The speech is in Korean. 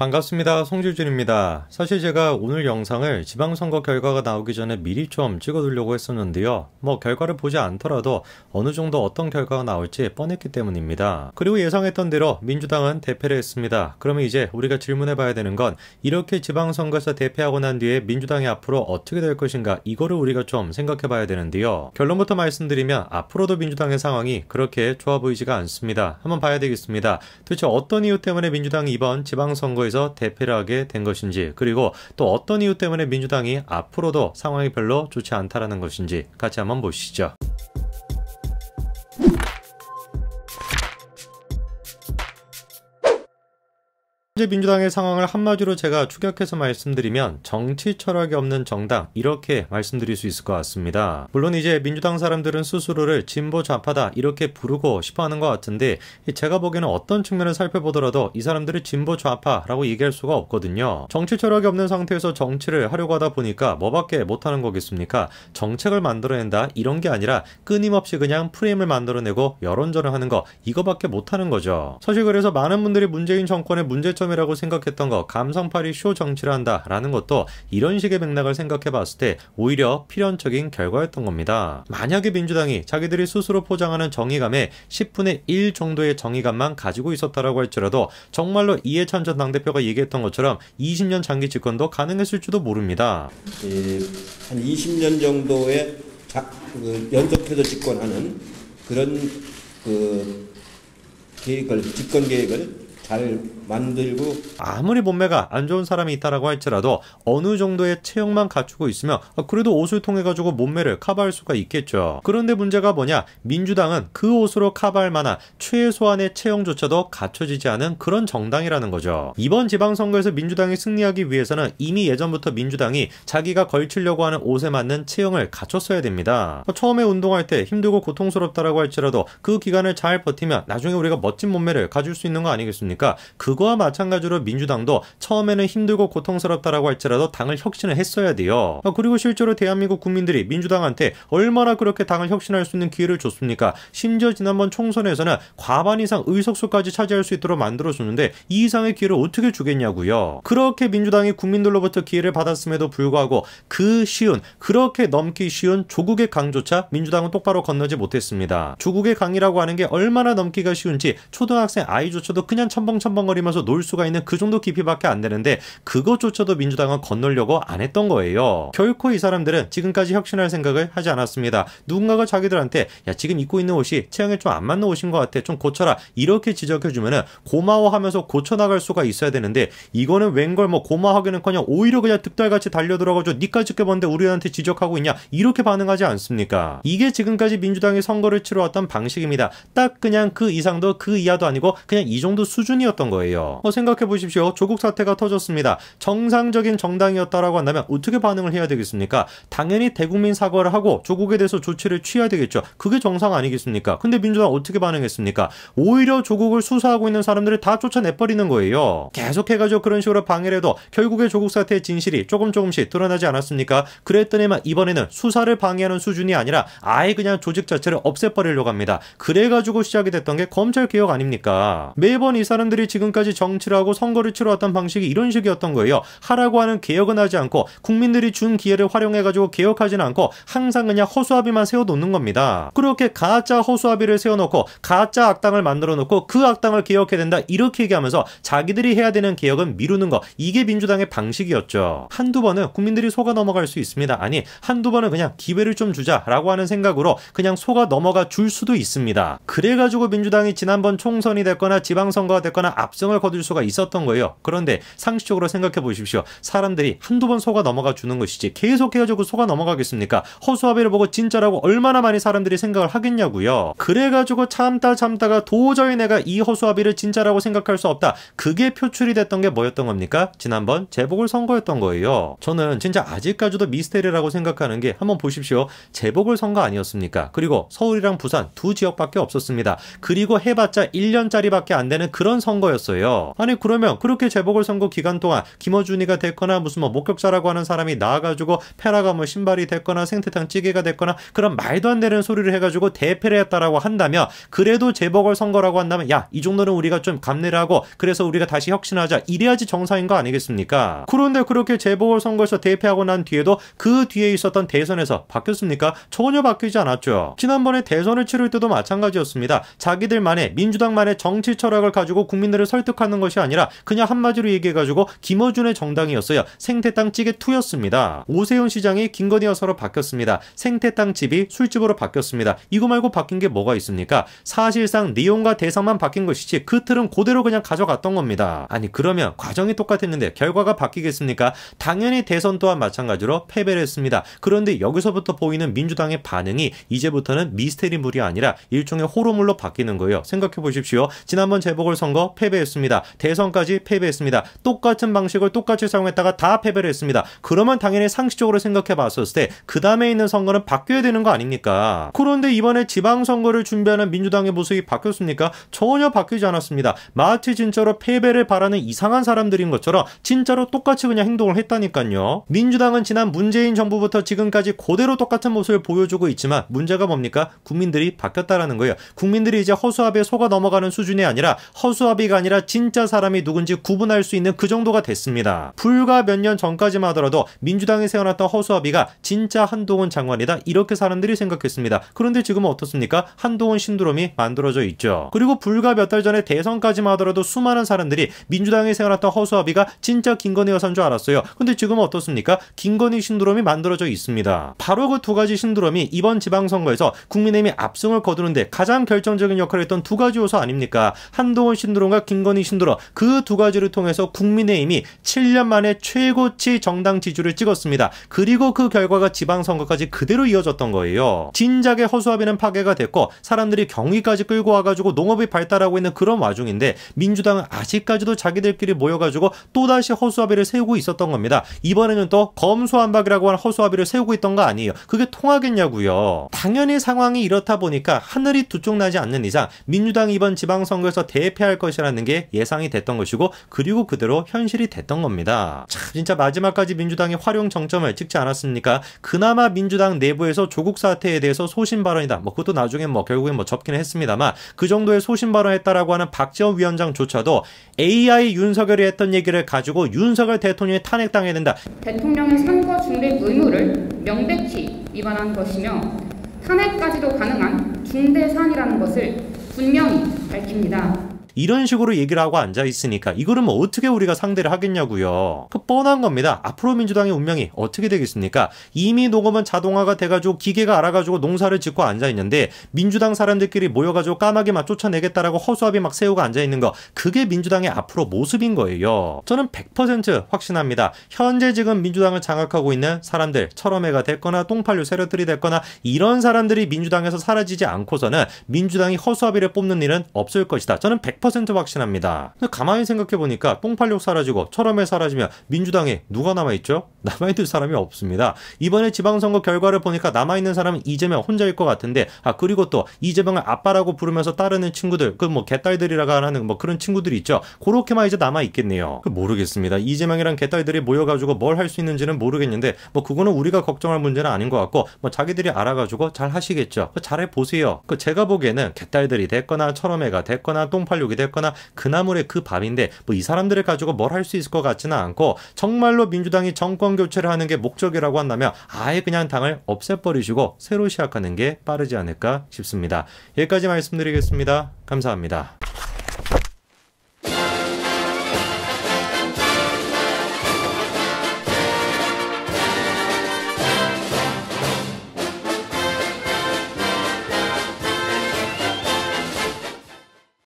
반갑습니다. 송질준입니다. 사실 제가 오늘 영상을 지방선거 결과가 나오기 전에 미리 좀 찍어두려고 했었는데요. 뭐 결과를 보지 않더라도 어느 정도 어떤 결과가 나올지 뻔했기 때문입니다. 그리고 예상했던 대로 민주당은 대패를 했습니다. 그러면 이제 우리가 질문해봐야 되는 건 이렇게 지방선거에서 대패하고 난 뒤에 민주당이 앞으로 어떻게 될 것인가 이거를 우리가 좀 생각해봐야 되는데요. 결론부터 말씀드리면 앞으로도 민주당의 상황이 그렇게 좋아 보이지가 않습니다. 한번 봐야 되겠습니다. 도대체 어떤 이유 때문에 민주당이 이번 지방선거에 선거에서 대패를 하게 된 것인지 그리고 또 어떤 이유 때문에 민주당이 앞으로도 상황이 별로 좋지 않다라는 것인지 같이 한번 보시죠. 현재 민주당의 상황을 한마디로 제가 추격해서 말씀드리면 정치 철학이 없는 정당 이렇게 말씀드릴 수 있을 것 같습니다. 물론 이제 민주당 사람들은 스스로를 진보 좌파다 이렇게 부르고 싶어하는 것 같은데 제가 보기에는 어떤 측면을 살펴보더라도 이 사람들을 진보 좌파라고 얘기할 수가 없거든요. 정치 철학이 없는 상태에서 정치를 하려고 하다 보니까 뭐밖에 못하는 거겠습니까? 정책을 만들어낸다 이런 게 아니라 끊임없이 그냥 프레임을 만들어내고 여론전을 하는 거 이거밖에 못하는 거죠. 사실 그래서 많은 분들이 문재인 정권의 문제점 시스이라고 생각했던 거 감성팔이 쇼 정치를 한다라는 것도 이런 식의 맥락을 생각해 봤을 때 오히려 필연적인 결과였던 겁니다. 만약에 민주당이 자기들이 스스로 포장하는 정의감에 10분의 1 정도의 정의감만 가지고 있었다라고 할지라도 정말로 이해찬 전 당대표가 얘기했던 것처럼 20년 장기 집권도 가능했을지도 모릅니다. 예, 한 20년 정도의 자, 그 연속해서 집권하는 그런 그 계획을 집권 계획을 잘 만들고 아무리 몸매가 안 좋은 사람이 있다라고 할지라도 어느 정도의 체형만 갖추고 있으면 그래도 옷을 통해 가지고 몸매를 커버할 수가 있겠죠. 그런데 문제가 뭐냐? 민주당은 그 옷으로 커버할 만한 최소한의 체형조차도 갖춰지지 않은 그런 정당이라는 거죠. 이번 지방선거에서 민주당이 승리하기 위해서는 이미 예전부터 민주당이 자기가 걸치려고 하는 옷에 맞는 체형을 갖췄어야 됩니다. 처음에 운동할 때 힘들고 고통스럽다라고 할지라도 그 기간을 잘 버티면 나중에 우리가 멋진 몸매를 가질 수 있는 거 아니겠습니까? 않습니까? 그러니까 그거와 마찬가지로 민주당도 처음에는 힘들고 고통스럽다라고 할지라도 당을 혁신을 했어야 돼요. 어, 그리고 실제로 대한민국 국민들이 민주당한테 얼마나 그렇게 당을 혁신할 수 있는 기회를 줬습니까? 심지어 지난번 총선에서는 과반 이상 의석수까지 차지할 수 있도록 만들어줬는데 이 이상의 기회를 어떻게 주겠냐고요. 그렇게 민주당이 국민들로부터 기회를 받았음에도 불구하고 그 쉬운 그렇게 넘기 쉬운 조국의 강조차 민주당은 똑바로 건너지 못했습니다. 조국의 강이라고 하는 게 얼마나 넘기가 쉬운지 초등학생 아이조차도 그냥 천번 첨벙첨벙거리면서 놀 수가 있는 그 정도 깊이밖에 안 되는데 그것조차도 민주당은 건너려고 안 했던 거예요. 결코 이 사람들은 지금까지 혁신할 생각을 하지 않았습니다. 누군가가 자기들한테 야 지금 입고 있는 옷이 체형에 좀 안 맞는 옷인 것 같아 좀 고쳐라 이렇게 지적해주면은 고마워하면서 고쳐나갈 수가 있어야 되는데 이거는 웬걸 뭐 고마워하기는커녕 오히려 그냥 득달같이 달려들어가지고 니까지 껴본데 우리한테 지적하고 있냐 이렇게 반응하지 않습니까? 이게 지금까지 민주당이 선거를 치러왔던 방식입니다. 딱 그냥 그 이상도 그 이하도 아니고 그냥 이 정도 수준 수준이었던 거예요. 어, 생각해 보십시오. 조국 사태가 터졌습니다. 정상적인 정당이었다라고 한다면 어떻게 반응을 해야 되겠습니까? 당연히 대국민 사과를 하고 조국에 대해서 조치를 취해야 되겠죠. 그게 정상 아니겠습니까? 근데 민주당 어떻게 반응했습니까? 오히려 조국을 수사하고 있는 사람들을 다 쫓아내버리는 거예요. 계속해가지고 그런 식으로 방해를 해도 결국에 조국 사태의 진실이 조금 조금씩 드러나지 않았습니까? 그랬더니만 이번에는 수사를 방해하는 수준이 아니라 아예 그냥 조직 자체를 없애버리려고 합니다. 그래가지고 시작이 됐던 게 검찰 개혁 아닙니까? 매번 이 사람 사람들이 지금까지 정치를 하고 선거를 치러왔던 방식이 이런 식이었던 거예요. 하라고 하는 개혁은 하지 않고 국민들이 준 기회를 활용해가지고 개혁하지는 않고 항상 그냥 허수아비만 세워놓는 겁니다. 그렇게 가짜 허수아비를 세워놓고 가짜 악당을 만들어놓고 그 악당을 개혁해야 된다 이렇게 얘기하면서 자기들이 해야 되는 개혁은 미루는 거 이게 민주당의 방식이었죠. 한두 번은 국민들이 속아 넘어갈 수 있습니다. 아니 한두 번은 그냥 기회를 좀 주자라고 하는 생각으로 그냥 속아 넘어가 줄 수도 있습니다. 그래가지고 민주당이 지난번 총선이 됐거나 지방선거가 됐거나 획득했거나 압승을 거둘 수가 있었던 거예요. 그런데 상식적으로 생각해 보십시오. 사람들이 한두 번 속아 넘어가 주는 것이지 계속 헤어지고 속아 넘어가겠습니까? 허수아비를 보고 진짜라고 얼마나 많이 사람들이 생각을 하겠냐고요. 그래가지고 참다 참다가 도저히 내가 이 허수아비를 진짜라고 생각할 수 없다. 그게 표출이 됐던 게 뭐였던 겁니까? 지난번 재복을 선거였던 거예요. 저는 진짜 아직까지도 미스테리라고 생각하는 게 한번 보십시오. 재복을 선거 아니었습니까? 그리고 서울이랑 부산 두 지역밖에 없었습니다. 그리고 해봤자 1년짜리밖에 안 되는 그런 선거였어요. 아니 그러면 그렇게 재보궐선거 기간 동안 김어준이가 됐거나 무슨 뭐 목격자라고 하는 사람이 나와가지고 페라가 뭐 신발이 됐거나 생태탕 찌개가 됐거나 그런 말도 안 되는 소리를 해가지고 대패를 했다라고 한다면 그래도 재보궐선거라고 한다면 야 이 정도는 우리가 좀 감내를 하고 그래서 우리가 다시 혁신하자 이래야지 정상인 거 아니겠습니까? 그런데 그렇게 재보궐선거에서 대패하고 난 뒤에도 그 뒤에 있었던 대선에서 바뀌었습니까? 전혀 바뀌지 않았죠. 지난번에 대선을 치를 때도 마찬가지였습니다. 자기들만의 민주당만의 정치 철학을 가지고 국민들을 설득하는 것이 아니라 그냥 한마디로 얘기해가지고 김어준의 정당이었어요. 생태땅찌개 투였습니다. 오세훈 시장이 김건희 여사로 바뀌었습니다. 생태땅집이 술집으로 바뀌었습니다. 이거 말고 바뀐 게 뭐가 있습니까? 사실상 내용과 대상만 바뀐 것이지 그 틀은 그대로 그냥 가져갔던 겁니다. 아니 그러면 과정이 똑같았는데 결과가 바뀌겠습니까? 당연히 대선 또한 마찬가지로 패배를 했습니다. 그런데 여기서부터 보이는 민주당의 반응이 이제부터는 미스테리물이 아니라 일종의 호러물로 바뀌는 거예요. 생각해 보십시오. 지난번 재보궐선거 넘어 패배했습니다. 대선까지 패배했습니다. 똑같은 방식을 똑같이 사용했다가 다 패배를 했습니다. 그러면 당연히 상식적으로 생각해 봤었을 때 그 다음에 있는 선거는 바뀌어야 되는 거 아닙니까? 그런데 이번에 지방선거를 준비하는 민주당의 모습이 바뀌었습니까? 전혀 바뀌지 않았습니다. 마치 진짜로 패배를 바라는 이상한 사람들인 것처럼 진짜로 똑같이 그냥 행동을 했다니까요. 민주당은 지난 문재인 정부부터 지금까지 그대로 똑같은 모습을 보여주고 있지만 문제가 뭡니까? 국민들이 바뀌었다라는 거예요. 국민들이 이제 허수아비에 속아 넘어가는 수준이 아니라 허수아 수화비가 아니라 진짜 사람이 누군지 구분할 수 있는 그 정도가 됐습니다. 불과 몇 년 전까지만 하더라도 민주당에 세워놨던 허수아비가 진짜 한동훈 장관이다 이렇게 사람들이 생각했습니다. 그런데 지금은 어떻습니까? 한동훈 신드롬이 만들어져 있죠. 그리고 불과 몇 달 전에 대선까지만 하더라도 수많은 사람들이 민주당에 세워놨던 허수아비가 진짜 김건희 여사인 줄 알았어요. 근데 지금은 어떻습니까? 김건희 신드롬이 만들어져 있습니다. 바로 그 두 가지 신드롬이 이번 지방선거에서 국민의힘이 압승을 거두는데 가장 결정적인 역할을 했던 두 가지 요소 아닙니까? 한동훈 신드롬 신도로인 김건희 신도로 그두 가지를 통해서 국민의힘이 7년 만에 최고치 정당 지지를 찍었습니다. 그리고 그 결과가 지방선거까지 그대로 이어졌던 거예요. 진작에 허수아비는 파괴가 됐고 사람들이 경위까지 끌고 와가지고 농업이 발달하고 있는 그런 와중인데 민주당은 아직까지도 자기들끼리 모여가지고 또다시 허수아비를 세우고 있었던 겁니다. 이번에는 또 검수한박이라고 하는 허수아비를 세우고 있던 거 아니에요. 그게 통하겠냐고요. 당연히 상황이 이렇다 보니까 하늘이 두 쪽 나지 않는 이상 민주당 이번 지방선거에서 대패할 것 것이라는 게 예상이 됐던 것이고 그리고 그대로 현실이 됐던 겁니다. 참 진짜 마지막까지 민주당이 활용 정점을 찍지 않았습니까? 그나마 민주당 내부에서 조국 사태에 대해서 소신 발언이다. 뭐 그것도 나중에 뭐 결국엔 뭐 접기는 했습니다만 그 정도의 소신 발언했다라고 하는 박지원 위원장조차도 AI 윤석열이 했던 얘기를 가지고 윤석열 대통령이 탄핵당해야 된다. 대통령의 선거 중립 의무를 명백히 위반한 것이며 탄핵까지도 가능한 중대 사이라는 것을 분명히 밝힙니다. 이런 식으로 얘기를 하고 앉아 있으니까 이거를 뭐 어떻게 우리가 상대를 하겠냐고요. 그 뻔한 겁니다. 앞으로 민주당의 운명이 어떻게 되겠습니까? 이미 녹음은 자동화가 돼가지고 기계가 알아가지고 농사를 짓고 앉아 있는데 민주당 사람들끼리 모여가지고 까마귀 막 쫓아내겠다라고 허수아비 막 세우고 앉아 있는 거 그게 민주당의 앞으로 모습인 거예요. 저는 100% 확신합니다. 현재 지금 민주당을 장악하고 있는 사람들 철험회가 됐거나 똥팔류 세력들이 됐거나 이런 사람들이 민주당에서 사라지지 않고서는 민주당이 허수아비를 뽑는 일은 없을 것이다. 저는 100% 100% 확신합니다. 가만히 생각해 보니까 뽕팔력 사라지고 철험에 사라지면 민주당에 누가 남아있죠? 남아있는 사람이 없습니다. 이번에 지방선거 결과를 보니까 남아있는 사람은 이재명 혼자일 것 같은데 아 그리고 또 이재명을 아빠라고 부르면서 따르는 친구들 그 뭐 개딸들이라고 하는 뭐 그런 친구들이 있죠. 그렇게만 이제 남아있겠네요. 그 모르겠습니다. 이재명이랑 개딸들이 모여가지고 뭘 할 수 있는지는 모르겠는데 뭐 그거는 우리가 걱정할 문제는 아닌 것 같고 뭐 자기들이 알아가지고 잘 하시겠죠. 그 잘해 보세요. 그 제가 보기에는 개딸들이 됐거나 철험해가 됐거나 똥팔육 욕이 됐거나 그 나물의 그 밥인데 뭐 이 사람들을 가지고 뭘 할 수 있을 것 같지는 않고 정말로 민주당이 정권 교체를 하는 게 목적이라고 한다면 아예 그냥 당을 없애버리시고 새로 시작하는 게 빠르지 않을까 싶습니다. 여기까지 말씀드리겠습니다. 감사합니다.